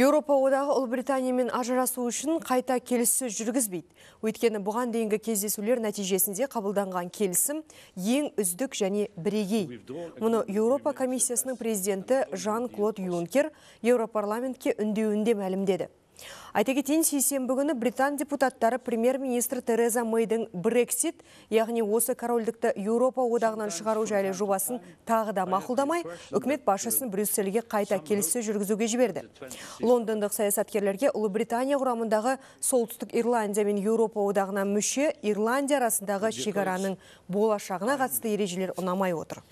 Еуропа одағы Ұлыбританиямен ажырасу үшін қайта келісі жүргізбейді. Өйткені бұған дейінгі кездесулер нәтижесінде қабылданған келісім ең үздік және бірегей. Мұны Еуропа комиссиясының президенті Жан-Клод Юнкер Еуропарламентке үндеуінде мәлімдеді айта кетейін сейсенбі күні британ депутаттары премьер министр тереза мэйдің брексит яғни осы корольдікті еуропа одағынан шығару жайлы жобасын тағы да мақұлдамай үкімет басшысын брюссельге қайта келісі жүргізуге жіберді лондондық саясаткерлерге Британия құрамындағы солтүстік ирландия мен еуропа одағына мүше ирландия арасындағы шекараның болашағына қатысты ережелер ұнамай отыр